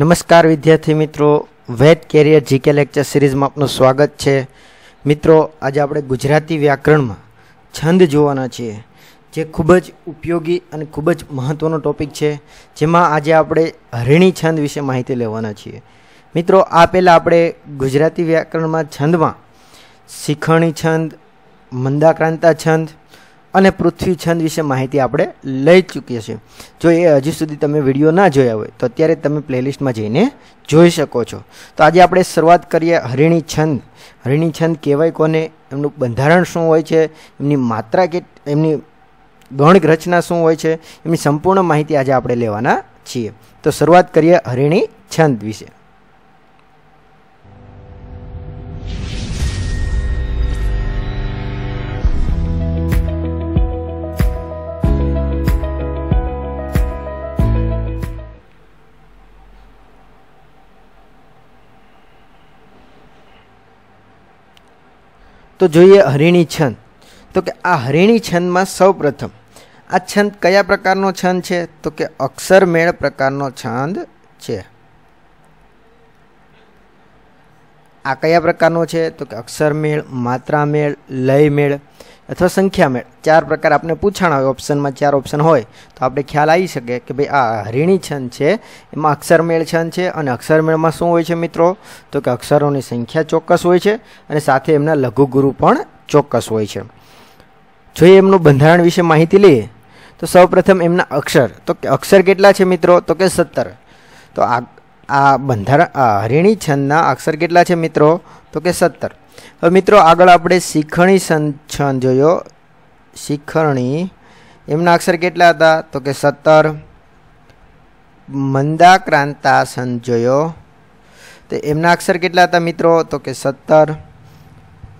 નમસ્કાર વિદ્યાર્થી મિત્રો વેદ કેરિયર જીકે લેક્ચર સિરીઝમાં આપનું સ્વાગત છે મિત્રો આજે આપણે ગુજરાતી વ્યાકરણમાં છંદ જોવાના છીએ જે ખૂબ જ ઉપયોગી અને ખૂબ જ મહત્ત્વનો ટૉપિક છે જેમાં આજે આપણે હરિણી છંદ વિશે માહિતી લેવાના છીએ મિત્રો આ પહેલાં આપણે ગુજરાતી વ્યાકરણમાં છંદમાં શિખણી છંદ મંદાક્રાંતા છંદ અને પૃથ્વી છંદ વિશે માહિતી આપણે લઈ ચુક્યા છે જો એ હજી સુધી તમે વિડિયો ના જોયા હોય તો અત્યારે તમે પ્લેલિસ્ટ માં જઈને જોઈ શકો છો તો આજે આપણે શરૂઆત કરીએ હરિણી છંદ હરિણી છંદ કેવાય કોને એનું બંધારણ શું હોય છે એની માત્રા કે એની ગણ ગ્રચના શું હોય છે એની સંપૂર્ણ માહિતી આજે આપણે લેવાના છીએ તો શરૂઆત કરીએ હરિણી છંદ વિશે તો જોઈએ હરિણી છંદ તો કે આ હરિણી છંદમાં સૌપ્રથમ આ છંદ કયા પ્રકારનો છંદ છે તો કે અક્ષરમેળ પ્રકારનો છંદ છે આ કયા પ્રકારનો છે તો કે અક્ષરમેળ માત્રામેળ લયમેળ અથવા સંખ્યામેળ ચાર પ્રકાર આપણે પૂછાણ આવે ઓપ્શનમાં ચાર ઓપ્શન હોય તો આપણે ખ્યાલ આવી શકે કે ભાઈ આ હરિણી છંદ છે એમાં અક્ષરમેળ છંદ છે અને અક્ષરમેળમાં શું હોય છે મિત્રો તો કે અક્ષરોની સંખ્યા ચોક્કસ હોય છે અને સાથે એમના લઘુગુરુ પણ ચોક્કસ હોય છે જોઈએ એમનું બંધારણ વિશે માહિતી લઈએ તો સૌપ્રથમ એમના અક્ષર તો કે અક્ષર કેટલા છે મિત્રો તો કે સત્તર તો આ આ બંધારણ હરિણી છંદના અક્ષર કેટલા છે મિત્રો તો કે સત્તર હવે મિત્રો આગળ આપણે શિખણી સંછન જોયો શિખરણી એમના અક્ષર કેટલા હતા તો કે સત્તર મંદાક્રાંતા સંત જોયો તો એમના અક્ષર કેટલા હતા મિત્રો તો કે સત્તર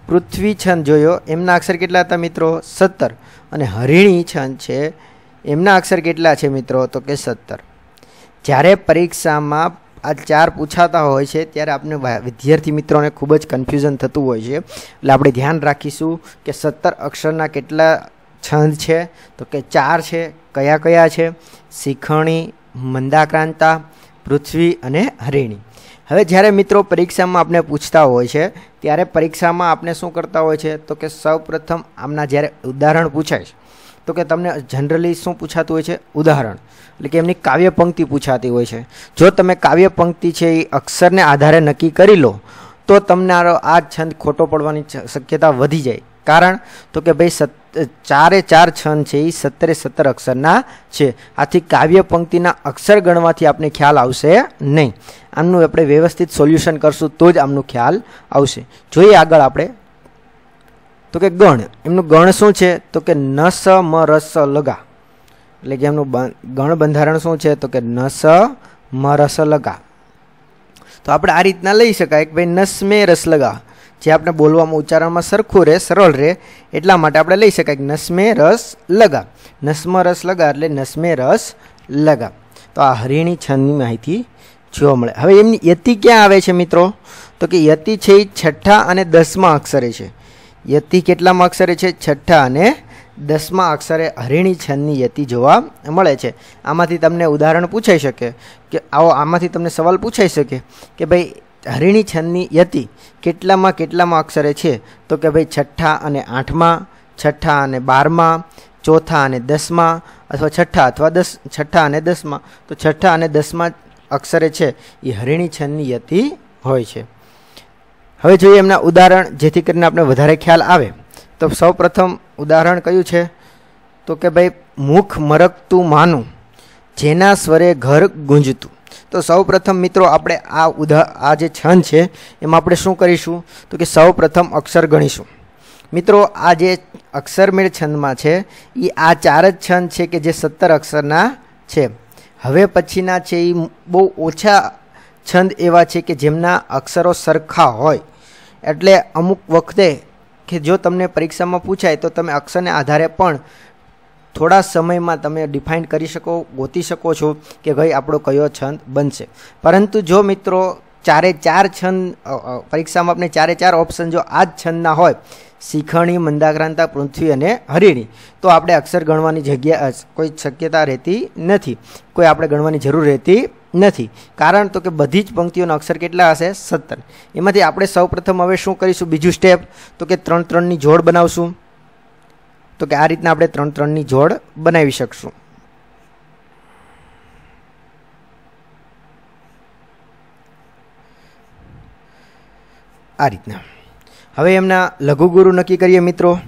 પૃથ્વી છંદ જોયો એમના અક્ષર કેટલા હતા મિત્રો સત્તર અને હરિણી છંદ છે એમના અક્ષર કેટલા છે મિત્રો તો કે સત્તર જ્યારે પરીક્ષામાં આ ચાર પૂછતા હોય છે ત્યારે આપને વિદ્યાર્થી મિત્રોને ખૂબ જ કન્ફ્યુઝન થતું હોય છે એટલે આપણે ધ્યાન રાખીશું કે 17 અક્ષરના કેટલા છંદ છે તો કે ચાર છે કયા કયા છે શિખરિ મંદ ากร ંતા પૃથ્વી અને હરેણી હવે જ્યારે મિત્રો પરીક્ષામાં આપને પૂછતા હોય છે ત્યારે પરીક્ષામાં આપને શું કરતા હોય છે તો કે સૌપ્રથમ આમના જ્યારે ઉદાહરણ પૂછાય છે તો કે તમને જનરલી શું પૂછાતું હોય છે ઉદાહરણ એટલે કે એમની કાવ્ય પંક્તિ પૂછાતી હોય છે જો તમે કાવ્ય પંક્તિ છે એ અક્ષરને આધારે નક્કી કરી લો તો તમને આ છંદ ખોટો પડવાની શક્યતા વધી જાય કારણ તો કે ભઈ 4 4 6 છે 17 17 અક્ષરના છે આથી કાવ્ય પંક્તિના અક્ષર ગણવાથી આપને ખ્યાલ આવશે નહીં આમનું આપણે વ્યવસ્થિત સોલ્યુશન કરશું તો જ આમનું ખ્યાલ આવશે જોઈએ આગળ આપણે તો કે ગણ એમનો ગણ શું છે તો કે ન સ મ ર સ લગા એટલે કે એમનો ગણ બંધરણ શું છે તો કે ન સ મ ર સ લગા તો આપણે આ રીતના લઈ શકા એક ભાઈ નસમે રસ લગા જે આપણે બોલવામાં ઉચ્ચારણમાં સરખો રહે સરળ રહે એટલા માટે આપણે લઈ શકા કે નસમે રસ લગા નસમ રસ લગા એટલે નસમે રસ લગા તો આ હરિણી છંદની માહિતી છે મળે હવે એમની યતિ ક્યાં આવે છે મિત્રો તો કે યતિ છે છઠ્ઠા અને 10મા અક્ષરે છે યતિ કેટલામાં અક્ષરે છે છઠ્ઠા અને દસમા અક્ષરે હરિણી છંદની યતિ જોવા મળે છે આમાંથી તમને ઉદાહરણ પૂછાઈ શકે કે આવો આમાંથી તમને સવાલ પૂછાઈ શકે કે ભાઈ હરિણી છંદની યતિ કેટલામાં કેટલામાં અક્ષરે છે તો કે ભાઈ છઠ્ઠા અને આઠમા છઠ્ઠા અને બારમા ચોથા અને દસમા અથવા છઠ્ઠા અથવા દસ છઠ્ઠા અને દસમા તો છઠ્ઠા અને દસમા અક્ષરે છે એ હરિણી છંદની યતિ હોય છે હવે જોઈએ એમના ઉદાહરણ જેથી કરીને આપણે વધારે ખ્યાલ આવે તો સૌપ્રથમ ઉદાહરણ કયું છે તો કે ભાઈ મુખ મરકતું માનું જેના સ્વરે ઘર ગુંજતું તો સૌપ્રથમ મિત્રો આપણે આ ઉદા આ જે છંદ છે એમાં આપણે શું કરીશું તો કે સૌપ્રથમ અક્ષર ગણીશું મિત્રો આ જે અક્ષરમેળ છંદમાં છે એ આ ચાર જ છંદ છે કે જે સત્તર અક્ષરના છે હવે પછીના છે એ બહુ ઓછા છંદ એવા છે કે જેમના અક્ષરો સરખા હોય એટલે અમુક વખતે કે જો તમે પરીક્ષામાં પૂછાય તો તમે અક્ષરના આધારે પણ થોડા સમયમાં તમે ડિફાઇન કરી શકો ગોતી શકો છો કે ગઈ આપણો કયો છંદ બનશે પરંતુ જો મિત્રો ચારે ચાર છંદ પરીક્ષામાં આપને ચારે ચાર ઓપ્શન જો આ છંદના હોય શીખરણી મંદાગ્રાંતા પૃથ્વી અને હરિણી તો આપણે અક્ષર ગણવાની જગ્યા કોઈ શક્યતા રહેતી નથી કોઈ આપણે ગણવાની જરૂર રહેતી નથી કારણ તો કે બધી જ પંક્તિઓનો અક્ષર કેટલા છે 17 એમાંથી આપણે સૌપ્રથમ હવે શું કરીશું બીજો સ્ટેપ તો કે 3 3 ની જોડ બનાવશું તો કે આ રીતના આપણે 3 3 ની જોડ બનાવી શકશું આ રીતના હવે એમના લઘુ ગુરુ નકી કરીએ મિત્રો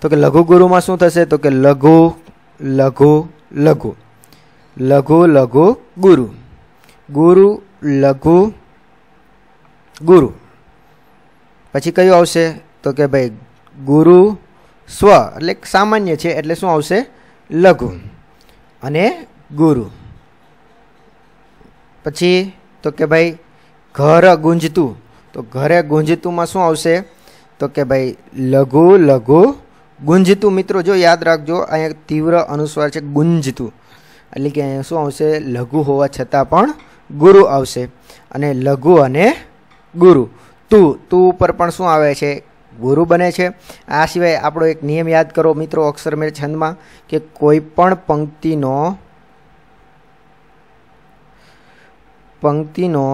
તો કે લઘુ ગુરુમાં શું થશે તો કે લઘુ લઘુ લઘુ લઘુ લઘુ ગુરુ गुरु लघु गुरु પછી કયો આવશે તો કે ભાઈ ગુરુ સ્વ એટલે સામાન્ય છે એટલે શું આવશે લઘુ અને ગુરુ પછી તો કે ભાઈ ઘર ગુંજતું તો ઘરે ગુંજિતુ માં શું આવશે તો કે ભાઈ લઘુ લઘુ ગુંજિતુ મિત્રો જો યાદ રાખજો અહી તીવ્ર અનુસ્વાર છે ગુંજિતુ એટલે કે અહી શું આવશે લઘુ હોવા છતાં પણ ગુરુ આવશે અને લઘુ અને ગુરુ તું તું ઉપર પણ શું આવે છે ગુરુ બને છે આ સિવાય આપણો એક નિયમ યાદ કરો મિત્રો અક્ષરમેળ છંદમાં કે કોઈ પણ પંક્તિનો પંક્તિનો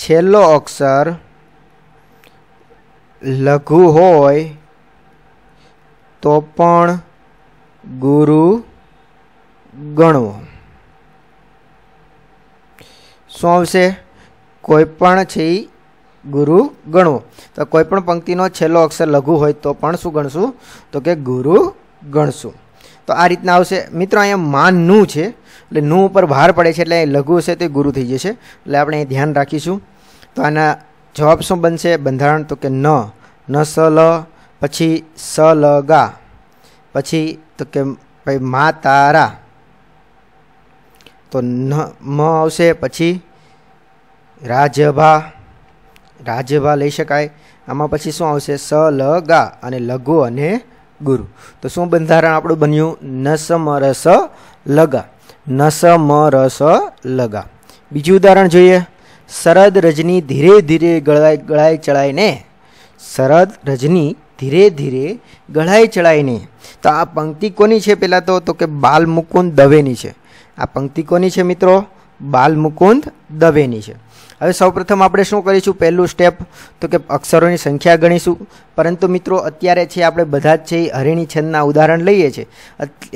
છેલ્લો અક્ષર લઘુ હોય તો પણ ગુરુ ગણવો શું આવશે કોઈ પણ છે એ ગુરુ ગણવો તો કોઈપણ પંક્તિનો છેલ્લો અક્ષર લઘુ હોય તો પણ શું ગણશું તો કે ગુરુ ગણશું તો આ રીતના આવશે મિત્રો અહીંયા માન નું છે એટલે નું ઉપર ભાર પડે છે એટલે લઘુ હશે તે ગુરુ થઈ જશે એટલે આપણે અહીં ધ્યાન રાખીશું તો આના જવાબ શું બનશે બંધારણ તો કે ન ન સ લ પછી સ લ ગા પછી તો કે ભાઈ મા તારા તો ન મ આવશે પછી રાજભા રાજભા લઈ શકાય આમાં પછી શું આવશે સ લ ગા અને લઘુ અને ગુરુ તો શું બંધારણ આપણું બન્યું નસમ રસ લગા નસમ રસ લગા બીજું ઉદાહરણ જોઈએ શરદ રજની ધીરે ધીરે ગળાય ગળાય ચડાઈને શરદ રજની ધીરે ધીરે ગળાય ચડાઈને તો આ પંક્તિ કોની છે પહેલાં તો તો કે બાલ મુકુંદ દવેની છે આ પંક્તિ કોની છે મિત્રો બાલમુકુંદ દવેની છે હવે સૌપ્રથમ આપણે શું કરીશું પહેલું સ્ટેપ તો કે અક્ષરોની સંખ્યા ગણીશું પરંતુ મિત્રો અત્યારે છે આપણે બધા જ છે એ હરિણી છંદના ઉદાહરણ લઈએ છીએ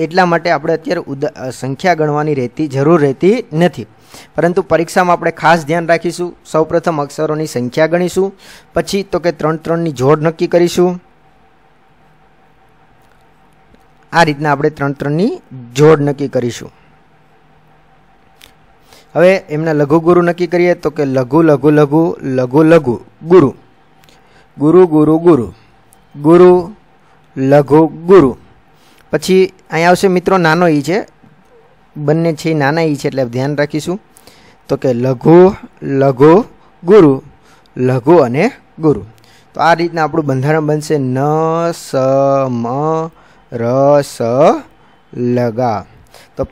એટલા માટે આપણે અત્યારે સંખ્યા ગણવાની રહેતી જરૂર રહેતી નથી પરંતુ પરીક્ષામાં આપણે ખાસ ધ્યાન રાખીશું સૌપ્રથમ અક્ષરોની સંખ્યા ગણીશું પછી તો કે ત્રણ ત્રણની જોડ નક્કી કરીશું આ રીતના આપણે ત્રણ ત્રણની જોડ નક્કી કરીશું હવે એમના લઘુ ગુરુ નક્કી કરીએ તો કે લઘુ લઘુ લઘુ લઘુ લઘુ ગુરુ ગુરુ ગુરુ ગુરુ ગુરુ લઘુ ગુરુ પછી અહીંયા આવશે મિત્રો નાનો ઈ છે બંને છે નાના ઈ છે એટલે ધ્યાન રાખીશું તો કે લઘુ લઘુ ગુરુ લઘુ અને ગુરુ તો આ રીતના આપણું બંધારણ બનશે ન સ મ ર સ લગા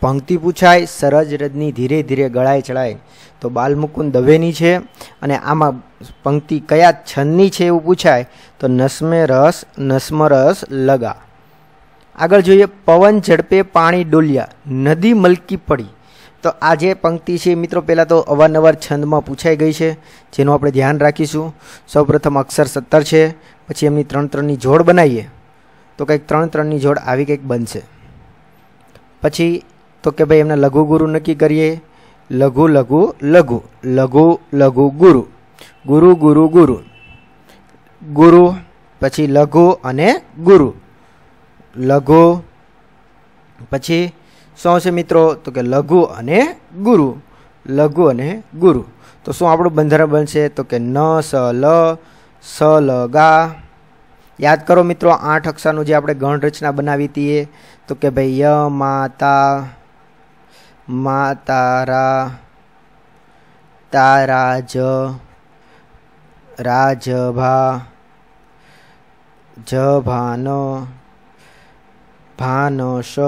પંક્તિ પૂછાય સરજ રજની ધીરે ધીરે ગળાય ચડાય તો બાલમુકુન દવેની છે અને આમાં પંક્તિ કયા છંદની છે એ પૂછાય તો નસમે રસ નસમરસ લગા આગળ જોઈએ પવન ઝળપે પાણી ડોલિયા નદી મલકી પડી તો આ જે પંક્તિ છે મિત્રો પહેલા તો અવનવાર છંદમાં પૂછાઈ ગઈ છે જેનો આપણે ધ્યાન રાખીશું સૌપ્રથમ અક્ષર 17 છે પછી એમની 3 3 ની જોડ બનાઈએ તો કઈક 3 3 ની જોડ આવી કઈક બનશે પછી તો કે ભાઈ એમને લઘુ ગુરુ નકી કરીએ લઘુ લઘુ લઘુ લઘુ લઘુ ગુરુ ગુરુ ગુરુ ગુરુ પછી લઘુ અને ગુરુ લઘુ પછી સૌ છે મિત્રો તો કે લઘુ અને ગુરુ લઘુ અને ગુરુ તો શું આપણો બંધરા બનશે તો કે ન સ લ સ લગા યાદ કરો મિત્રો આઠ અક્ષરનો જે આપણે ગણ રચના બનાવીતી એ તો કે ભાઈ ય માતા મા તારા તારાજ રાજભા જભાનો ભાનોશ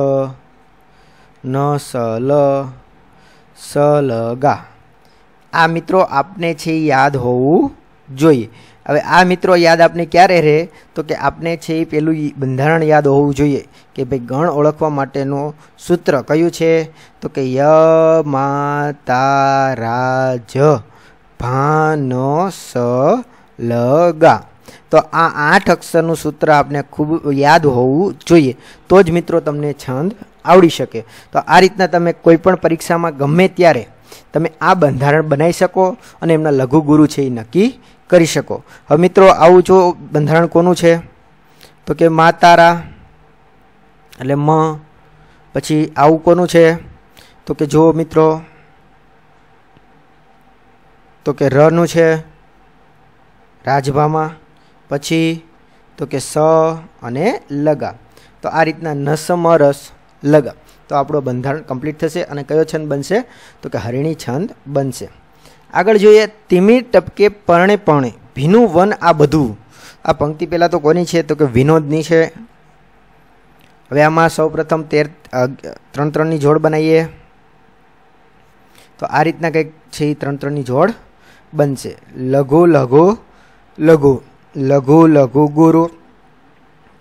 નસલ સલગા આ મિત્રો આપને છે યાદ હોવું જોઈએ અવે આ મિત્રો યાદ આપણે ક્યારે રહે તો કે આપણે છે પેલું બંધરણ યાદ હોવું જોઈએ કે ભાઈ ગણ ઓળખવા માટેનું સૂત્ર કયું છે તો કે ય મ ત ર જ ભ ન સ લ ગ તો આ આઠ અક્ષરનું સૂત્ર આપણે ખૂબ યાદ હોવું જોઈએ તો જ મિત્રો તમને છંદ આવડી શકે તો આ રીતના તમે કોઈ પણ પરીક્ષામાં ગમે ત્યારે તમે આ બંધારણ બનાવી શકો અને એમના લઘુ ગુરુ છે એ નક્કી કરી શકો હવે મિત્રો આવું જો બંધારણ કોનું છે તો કે મા તારા એટલે મ પછી આવું કોનું છે તો કે જો મિત્રો તો કે રનું છે રાજભામાં પછી તો કે સ અને લગા તો આ રીતના નસમ રસ લગા તો આપણો બંધારણ કમ્પલીટ થશે અને કયો છંદ બનશે તો કે હરિણી છંદ બનશે આગળ જોઈએ તિમી ટપકે પરણે પરણે ભીનું વન આ બધું આ પંક્તિ પહેલા તો કોની છે તો કે વિનોદની છે હવે આમાં સૌપ્રથમ 13 3 3 ની જોડ બનાઈએ તો આ રીતના કઈ છે 3 3 ની જોડ બનશે લઘુ લઘુ લઘુ લઘુ ગુરુ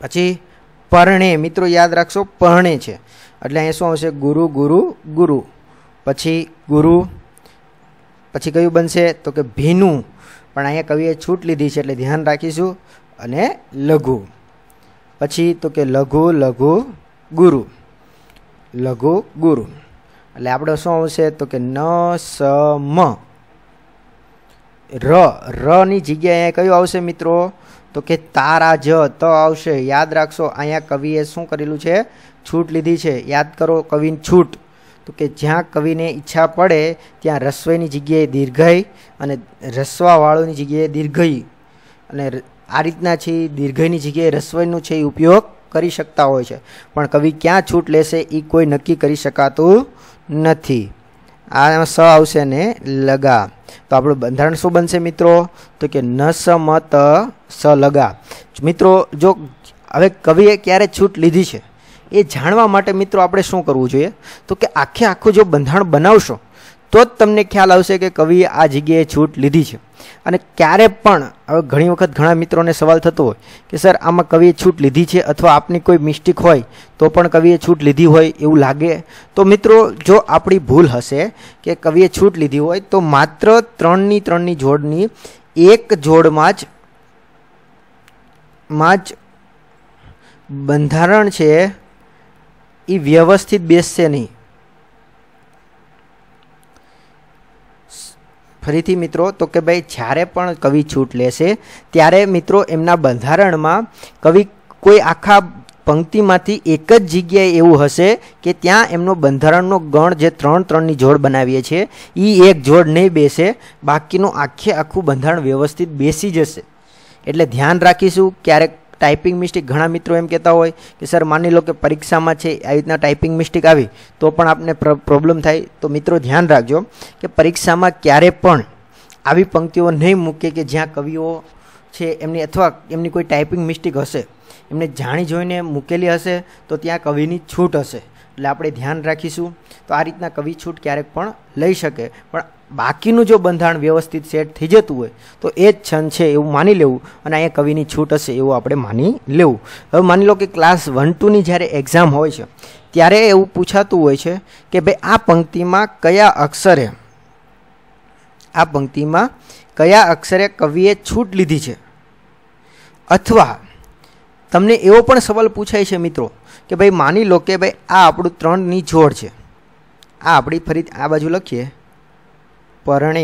પછી પરણે મિત્રો યાદ રાખજો પરણે છે એટલે અહી શું આવશે ગુરુ ગુરુ ગુરુ પછી ગુરુ પછી કયું બનશે તો કે ભીનું પણ અહી કવિએ છૂટ લીધી છે એટલે ધ્યાન રાખીશું અને લઘુ પછી તો કે લઘુ લઘુ ગુરુ લઘુ ગુરુ એટલે આપણો શું આવશે તો કે ન સ મ ર ર ની જગ્યાએ અહી કયું આવશે મિત્રો તો કે તારા જ ત આવશે યાદ રાખજો અહી કવિએ શું કરેલું છે છૂટ લીધી છે યાદ કરો કવિન છૂટ તો કે જ્યાં કવિને ઈચ્છા પડે ત્યાં રસ્વય ની જગ્યાએ દીર્ઘય અને રસ્વાવાળો ની જગ્યાએ દીર્ઘય અને આ રીતના છે દીર્ઘય ની જગ્યાએ રસ્વય નું છે ઉપયોગ કરી શકતા હોય છે પણ કવિ ક્યાં છૂટ લેશે ઈ કોઈ નક્કી કરી શકાતું નથી આ સ આવશે ને લગા તો આપણો બંધરણ શું બનશે મિત્રો તો કે ન સ મ ત સ લગા મિત્રો જો હવે કવિએ ક્યારે છૂટ લીધી છે એ જાણવા માટે મિત્રો આપણે શું કરવું જોઈએ તો કે આખે આખો જો બંધાણ બનાવશો તો જ તમને ખ્યાલ આવશે કે કવિએ આ જગ્યાએ છૂટ લીધી છે અને ક્યારે પણ હવે ઘણી વખત ઘણા મિત્રોને સવાલ થતો હોય કે સર આમાં કવિએ છૂટ લીધી છે અથવા આપની કોઈ મિસ્ટીક હોય તો પણ કવિએ છૂટ લીધી હોય એવું લાગે તો મિત્રો જો આપણી ભૂલ હશે કે કવિએ છૂટ લીધી હોય તો માત્ર 3 ની 3 ની જોડની એક જોડમાં જ માં જ બંધારણ છે ઈ વ્યવસ્થિત બેસે નહીં ફરીથી મિત્રો તો કે ભાઈ છારે પણ કવિ છૂટ લેશે ત્યારે મિત્રો એમના બંધારણમાં કવિ કોઈ આખા પંક્તિમાંથી એક જ જગ્યાએ એવું હશે કે ત્યાં એમનો બંધારણનો ગણ જે 3 3 ની જોડ બનાવીએ છે ઈ એક જોડ નઈ બેસે બાકીનો આખે આખું બંધારણ વ્યવસ્થિત બેસી જશે એટલે ધ્યાન રાખીશું કે टाइपिंग मिस्टेक ઘણા મિત્રો એમ કહેતા હોય કે સર માની લો કે પરીક્ષામાં છે આટના ટાઇપિંગ મિસ્ટેક આવી તો પણ આપને પ્રોબ્લેમ થાય તો મિત્રો ધ્યાન રાખજો કે પરીક્ષામાં ક્યારે પણ આવી પંક્તિઓ નહી મૂકે કે જ્યાં કવિઓ છે એમની અથવા એમની કોઈ ટાઇપિંગ મિસ્ટેક હશે એમને જાણી જોઈને મૂકેલી હશે તો ત્યાં કવિની છૂટ હશે લે આપણે ધ્યાન રાખીશું તો આ રીતના કવિ છૂટ ક્યારેક પણ લઈ શકે પણ બાકીનું જો બંધાણ વ્યવસ્થિત સેટ થઈ જતું હોય તો એ જ છણ છે એવું માની લેવું અને આ કવિની છૂટ છે એવું આપણે માની લેવું હવે માની લો કે ક્લાસ 1 2 ની જ્યારે एग्जाम હોય છે ત્યારે એવું પૂછાતું હોય છે કે ભાઈ આ પંક્તિમાં કયા અક્ષરે આ પંક્તિમાં કયા અક્ષરે કવિએ છૂટ લીધી છે અથવા તમને એવો પણ સવાલ પૂછાય છે મિત્રો કે ભાઈ માની લો કે ભાઈ આ આપણું ત્રણની જોડ છે આ આપણી ફરી આ બાજુ લખીએ પરણે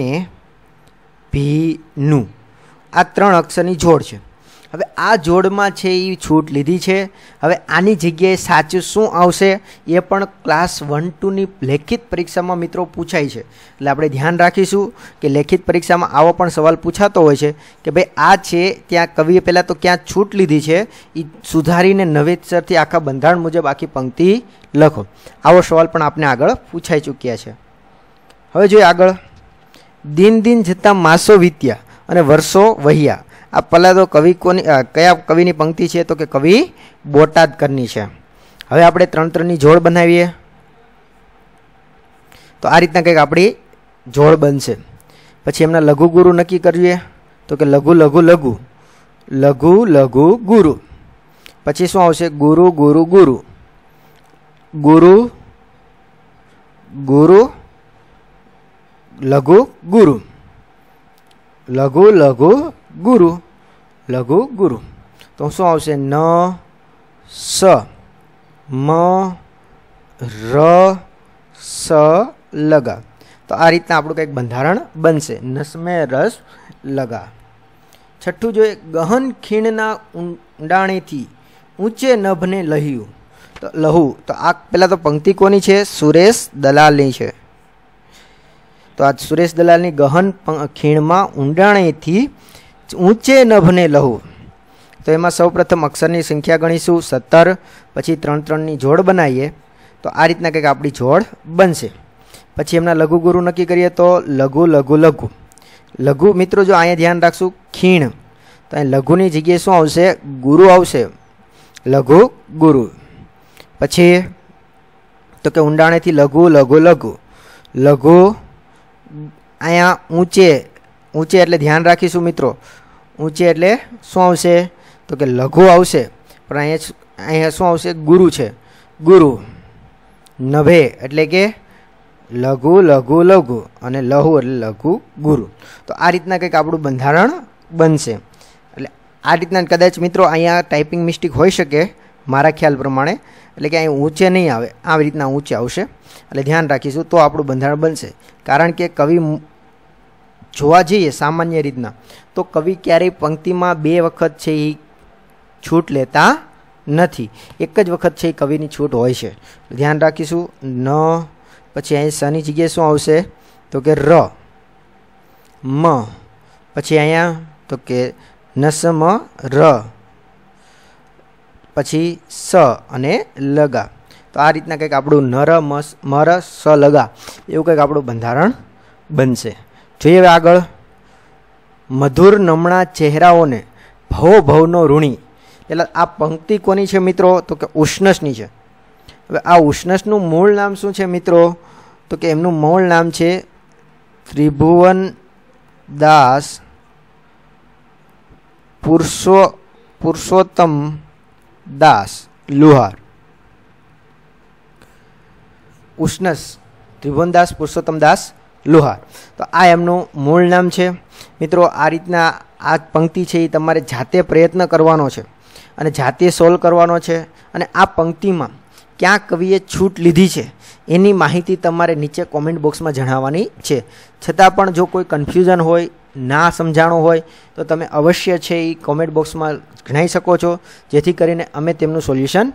ભીનું આ ત્રણ અક્ષરની જોડ છે હવે આ જોડમાં છે ઈ છૂટ લીધી છે હવે આની જગ્યાએ સાચું શું આવશે એ પણ ક્લાસ 1 2 ની લેખિત પરીક્ષામાં મિત્રો પૂછાઈ છે એટલે આપણે ધ્યાન રાખીશું કે લેખિત પરીક્ષામાં આવો પણ સવાલ પૂછાતો હોય છે કે ભઈ આ છે ત્યાં કવિએ પહેલા તો ક્યાં છૂટ લીધી છે ઈ સુધારીને નવેદસરથી આખા બંધારણ મુજબ આખી પંક્તિ લખો આવો સવાલ પણ આપણે આગળ પૂછાઈ ચૂક્યા છે હવે જોઈએ આગળ દિન દિન જતાં માસો વિત્યા અને વર્ષો વહ્યા આ પલેદો કવિ કોની કયા કવિની પંક્તિ છે તો કે કવિ બોટાત કરની છે હવે આપણે ત્રણ ત્રણ ની જોળ બનાવીએ તો આ રીતના કઈક આપડી જોળ બનશે પછી એમને લઘુ ગુરુ નકી કરજોએ તો કે લઘુ લઘુ લઘુ લઘુ લઘુ ગુરુ પછી શું આવશે ગુરુ ગુરુ ગુરુ ગુરુ ગુરુ લઘુ ગુરુ લઘુ લઘુ ગુરુ લઘુ ગુરુ તો શું આવશે ન સ મ ર સ લગા તો આ રીતના આપણું કંઈક બંધારણ બનશે નસમે રસ લગા છઠ્ઠું જોઈએ ગહન ખીણના ઊંડાણેથી ઊંચે નભને લહ્યું તો લહુ તો આ પહેલાં તો પંક્તિ કોની છે સુરેશ દલાલની છે તો આ સુરેશ દલાલની ગહન ખીણમાં ઊંડાણેથી ઊંચે નભને લહુ તો એમાં સૌપ્રથમ અક્ષરની સંખ્યા ગણીશું સત્તર પછી ત્રણ ત્રણની જોડ બનાવીએ તો આ રીતના કંઈક આપણી જોડ બનશે પછી એમના લઘુગુરુ નક્કી કરીએ તો લઘુ લઘુ લઘુ લઘુ મિત્રો જો અહીંયા ધ્યાન રાખશું ખીણ તો અહીં લઘુની જગ્યાએ શું આવશે ગુરુ આવશે લઘુ ગુરુ પછી તો કે ઊંડાણેથી લઘુ લઘુ લઘુ લઘુ અહીંયા ઊંચે ઉંચે એટલે ધ્યાન રાખીશું મિત્રો ઉંચે એટલે સો આવશે તો કે લઘુ આવશે પણ અહીંયા અહીંયા શું આવશે ગુરુ છે ગુરુ નવે એટલે કે લઘુ લઘુ લઘુ અને લહુ એટલે લઘુ ગુરુ તો આ રીતના કઈક આપણો બંધારણ બનશે એટલે આ રીતના કદાચ મિત્રો અહીંયા ટાઇપિંગ મિસ્ટીક થઈ શકે મારા ખ્યાલ પ્રમાણે એટલે કે અહીં ઉંચે નહી આવે આ રીતના ઉંચે આવશે એટલે ધ્યાન રાખીશું તો આપણો બંધારણ બનશે કારણ કે કવિ જોવા જોઈએ સામાન્ય રીત ના તો કવિ કેરે પંક્તિ માં બે વખત છે એ છૂટ લેતા નથી એક જ વખત છે કવિ ની છૂટ હોય છે ધ્યાન રાખીશું ન પછી અહીં સ ની જગ્યાએ શું આવશે તો કે ર મ પછી અહીંયા તો કે ન સ મ ર પછી સ અને લગા તો આ રીત ના કઈક આપણો ન ર મ ર સ લગા એવો કઈક આપણો બંધારણ બનશે જોઈએ હવે આગળ મધુર નમણા ચહેરાઓને ભવો ભવનો ઋણી એટલે આ પંક્તિ કોની છે મિત્રો તો કે ઉષ્ણસની છે હવે આ ઉષ્ણસનું મૂળ નામ શું છે મિત્રો તો કે એમનું મૂળ નામ છે ત્રિભુવન દાસ પુરુષો પુરુષોત્તમ દાસ લુહાર ઉષ્ણસ ત્રિભુવનદાસ પુરુષોત્તમ દાસ લુહાર તો આ એમનું મૂળ નામ છે મિત્રો આ રીતના આ પંક્તિ છે એ તમારે જાતે પ્રયત્ન કરવાનો છે અને જાતે સોલ્વ કરવાનો છે અને આ પંક્તિમાં ક્યાં કવિએ છૂટ લીધી છે એની માહિતી તમારે નીચે કોમેન્ટ બોક્સમાં જણાવવાની છે છતાં પણ જો કોઈ કન્ફ્યુઝન હોય ના સમજાણો હોય તો તમે અવશ્ય છે એ કોમેન્ટ બોક્સમાં જણાવી શકો છો જેથી કરીને અમે તેમનું સોલ્યુશન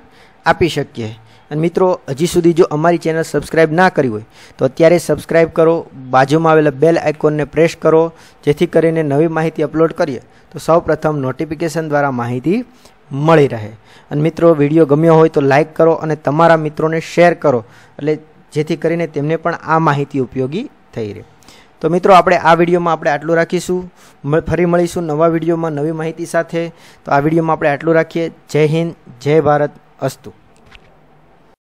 આપી શકીએ અન મિત્રો હજી સુધી જો અમારી ચેનલ સબસ્ક્રાઇબ ના કરી હોય તો અત્યારે સબસ્ક્રાઇબ કરો બાજુમાં આવેલ બેલ આઇકન ને પ્રેસ કરો જેથી કરીને નવી માહિતી અપલોડ કરીએ તો સૌ પ્રથમ નોટિફિકેશન દ્વારા માહિતી મળી રહે અન મિત્રો વિડિયો ગમ્યો હોય તો લાઈક કરો અને તમારા મિત્રોને શેર કરો એટલે જેથી કરીને તેમને પણ આ માહિતી ઉપયોગી થઈ રહે તો મિત્રો આપણે આ વિડિયોમાં આપણે આટલું રાખીશું ફરી મળીશું નવા વિડિયોમાં નવી માહિતી સાથે તો આ વિડિયોમાં આપણે આટલું રાખીએ જય હિન્દ જય ભારત અસ્ત